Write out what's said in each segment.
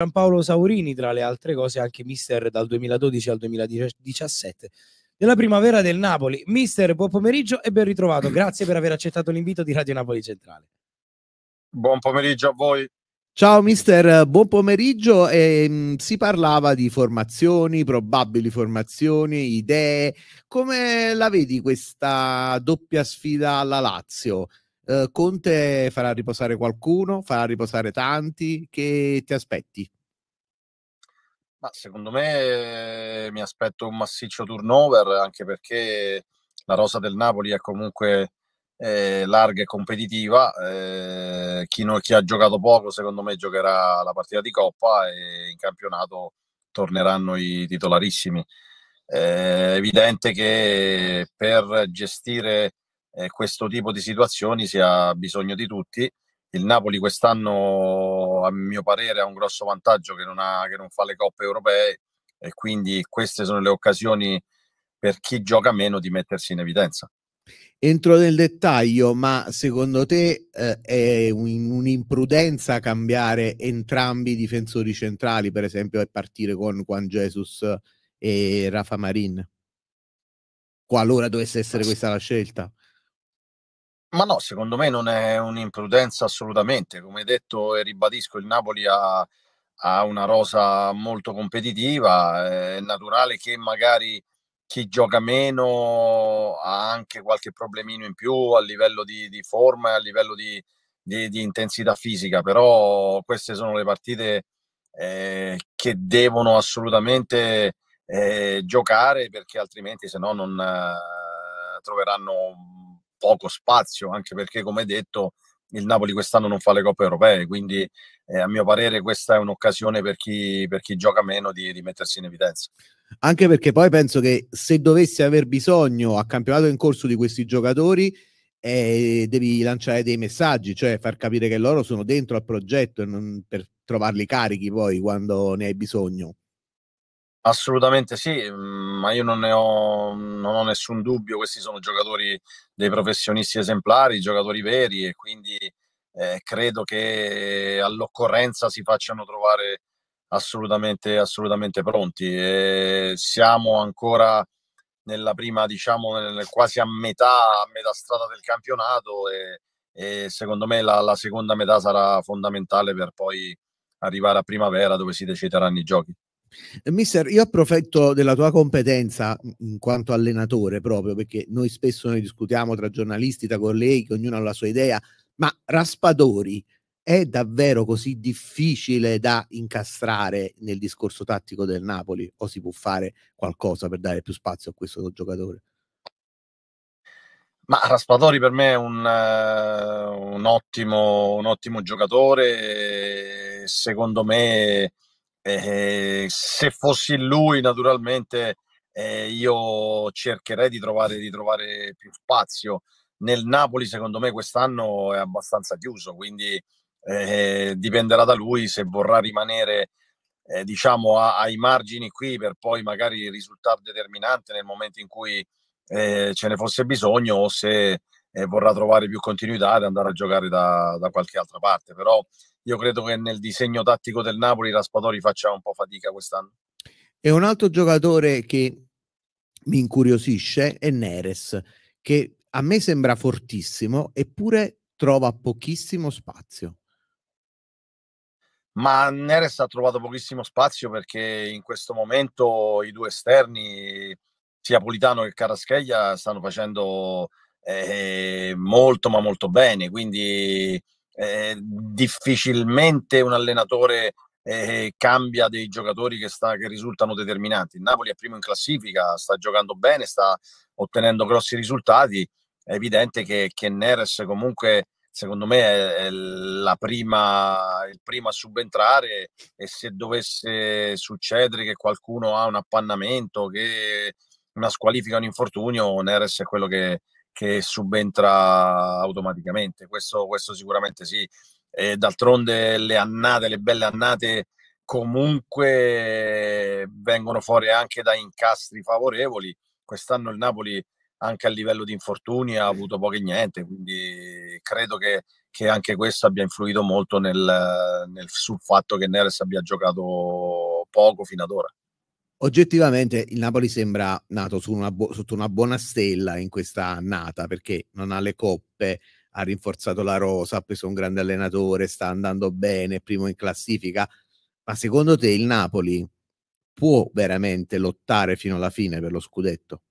Giampaolo Saurini, tra le altre cose, anche mister dal 2012 al 2017 della primavera del Napoli. Mister, buon pomeriggio e ben ritrovato. Grazie per aver accettato l'invito di Radio Napoli Centrale. Buon pomeriggio a voi. Ciao mister, buon pomeriggio. Eh, mh, si parlava di formazioni, probabili formazioni, idee. Come la vedi questa doppia sfida alla Lazio? Uhm, Conte farà riposare qualcuno, farà riposare tanti, che ti aspetti? Ma secondo me eh, mi aspetto un massiccio turnover, anche perché la rosa del Napoli è comunque eh, larga e competitiva. Eh, chi, non, chi, ha giocato poco, secondo me, giocherà la partita di Coppa e in campionato torneranno i titolarissimi. Eh, è eh, evidente che per gestire eh, questo tipo di situazioni si ha bisogno di tutti. Il Napoli quest'anno, a mio parere, ha un grosso vantaggio che non, ha, che non fa le coppe europee e quindi queste sono le occasioni per chi gioca meno di mettersi in evidenza. Entro nel dettaglio, ma secondo te eh, è un, un'imprudenza cambiare entrambi i difensori centrali, per esempio, e partire con Juan Jesus e Rafa Marin? Qualora dovesse essere questa la scelta? Ma no, secondo me non è un'imprudenza assolutamente. Come detto e ribadisco, il Napoli ha, ha una rosa molto competitiva. Eh, è naturale che magari chi gioca meno ha anche qualche problemino in più a livello di, di forma e a livello di, di, di, intensità fisica, però queste sono le partite eh, che devono assolutamente eh, giocare perché altrimenti se no non eh, troveranno poco spazio, anche perché, come detto, il Napoli quest'anno non fa le coppe europee, quindi eh, a mio parere questa è un'occasione per chi, per chi gioca meno di, di, mettersi in evidenza. Anche perché poi penso che se dovessi aver bisogno a campionato in corso di questi giocatori, eh, devi lanciare dei messaggi, cioè far capire che loro sono dentro al progetto e non, per trovarli carichi poi quando ne hai bisogno. Assolutamente sì, mhmm, ma io non ne ho, non ho nessun dubbio, questi sono giocatori dei professionisti esemplari, giocatori veri e quindi eh, credo che all'occorrenza si facciano trovare assolutamente, assolutamente pronti. E siamo ancora nella prima, diciamo, nel, quasi a metà, a metà strada del campionato e, e secondo me la, la seconda metà sarà fondamentale per poi arrivare a primavera dove si decideranno i giochi. Eh, mister, io approfitto della tua competenza mhmm, in quanto allenatore proprio perché noi spesso ne discutiamo tra giornalisti, tra colleghi, ognuno ha la sua idea, ma Raspadori è davvero così difficile da incastrare nel discorso tattico del Napoli o si può fare qualcosa per dare più spazio a questo giocatore? Ma Raspadori per me è un, uh, un, ottimo, un ottimo giocatore, secondo me eh, se fossi lui, naturalmente, eh, io cercherei di trovare, di trovare più spazio. Nel Napoli, secondo me, quest'anno è abbastanza chiuso, quindi eh, dipenderà da lui se vorrà rimanere. Eh, diciamo a, ai margini qui per poi magari risultare determinante nel momento in cui eh, ce ne fosse bisogno o se e vorrà trovare più continuità ad andare a giocare da, da, qualche altra parte. Però io credo che nel disegno tattico del Napoli Raspadori faccia un po' fatica quest'anno. E un altro giocatore che mi incuriosisce è Neres, che a me sembra fortissimo eppure trova pochissimo spazio. Ma Neres ha trovato pochissimo spazio perché in questo momento i due esterni, sia Politano che Carascheglia, stanno facendo eh, molto ma molto bene, quindi eh, difficilmente un allenatore eh, cambia dei giocatori che, sta, che risultano determinanti. Il Napoli è primo in classifica, sta giocando bene, sta ottenendo grossi risultati, è evidente che, che Neres comunque secondo me è la prima, il primo a subentrare e se dovesse succedere che qualcuno ha un appannamento, che una squalifica, un infortunio, Neres è quello che, che subentra automaticamente. Questo, questo sicuramente sì. E d'altronde le annate, le belle annate comunque vengono fuori anche da incastri favorevoli. Quest'anno il Napoli anche a livello di infortuni ha avuto poco niente, quindi credo che, che anche questo abbia influito molto nel, nel, sul fatto che Neres abbia giocato poco fino ad ora oggettivamente il Napoli sembra nato su una bu- sotto una buona stella in questa annata perché non ha le coppe, ha rinforzato la rosa, ha preso un grande allenatore, sta andando bene, primo in classifica. Ma secondo te il Napoli può veramente lottare fino alla fine per lo scudetto?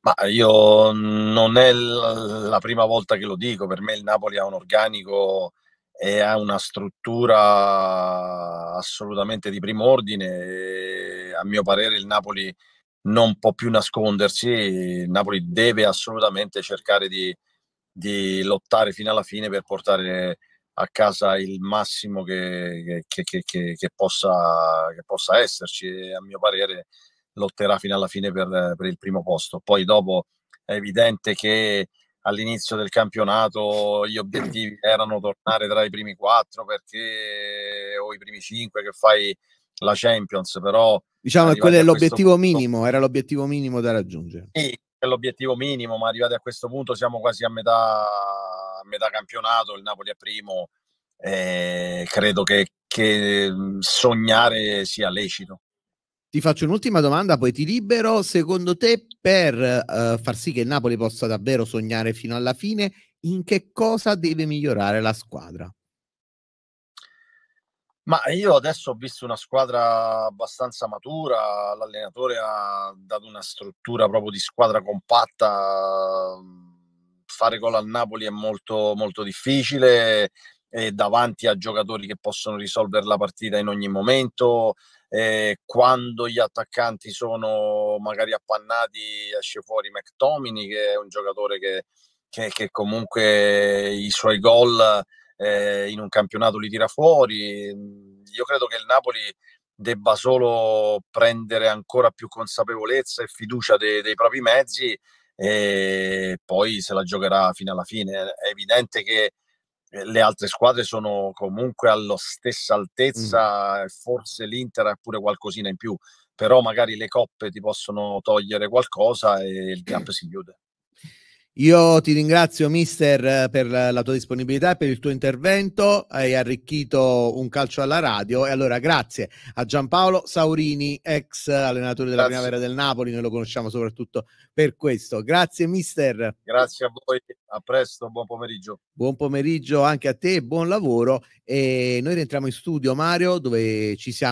Ma io non è la prima volta che lo dico, per me il Napoli ha un organico e ha una struttura assolutamente di primo ordine. A mio parere il Napoli non può più nascondersi, il Napoli deve assolutamente cercare di, di lottare fino alla fine per portare a casa il massimo che, che, che, che possa, possa, esserci e a mio parere lotterà fino alla fine per, per il primo posto. Poi dopo è evidente che all'inizio del campionato gli obiettivi erano tornare tra i primi quattro perché, o i primi cinque che fai la Champions, però... Diciamo che quello è l'obiettivo punto, minimo, era l'obiettivo minimo da raggiungere. Sì, è l'obiettivo minimo, ma arrivati a questo punto siamo quasi a metà, a metà campionato, il Napoli è primo, eh, credo che, che sognare sia lecito. Ti faccio un'ultima domanda, poi ti libero. Secondo te, per uh, far sì che il Napoli possa davvero sognare fino alla fine, in che cosa deve migliorare la squadra? Ma io adesso ho visto una squadra abbastanza matura, l'allenatore ha dato una struttura proprio di squadra compatta, fare gol al Napoli è molto, molto difficile, eh, davanti a giocatori che possono risolvere la partita in ogni momento, eh, quando gli attaccanti sono magari appannati esce fuori McTomini che è un giocatore che, che, che comunque i suoi gol eh, in un campionato li tira fuori. Io credo che il Napoli debba solo prendere ancora più consapevolezza e fiducia de- dei propri mezzi e poi se la giocherà fino alla fine. È evidente che eh, le altre squadre sono comunque allo stessa altezza, mm. forse l'Inter ha pure qualcosina in più, però magari le coppe ti possono togliere qualcosa e il gap si chiude. Io ti ringrazio, mister, per la tua disponibilità, per il tuo intervento. Hai arricchito un calcio alla radio. E allora grazie a Giampaolo Saurini, ex allenatore della grazie. Primavera del Napoli. Noi lo conosciamo soprattutto per questo. Grazie, mister. Grazie a voi. A presto, buon pomeriggio. Buon pomeriggio anche a te, buon lavoro. E noi rientriamo in studio, Mario, dove ci siamo.